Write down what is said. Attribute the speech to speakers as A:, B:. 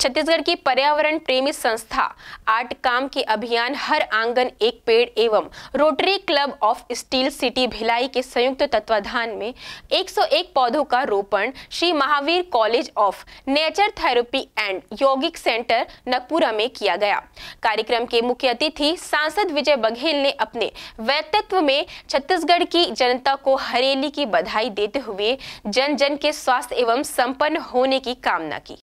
A: छत्तीसगढ़ की पर्यावरण प्रेमी संस्था आर्ट काम के अभियान हर आंगन एक पेड़ एवं rotary club of steel city Bhilai के संयुक्त तत्वाधान में 101 पौधों का रोपण Shri Mahavir college of nature therapy and यौगिक सेंटर नकपुरा में किया गया कार्यक्रम के मुख्य अतिथि सांसद विजय बघेल ने अपने व्यक्तित्व में छत्तीसगढ़ की जनता को हरेली की बधाई देते हुए जन जन के स्वास्थ्य एवं संपन्न होने की कामना की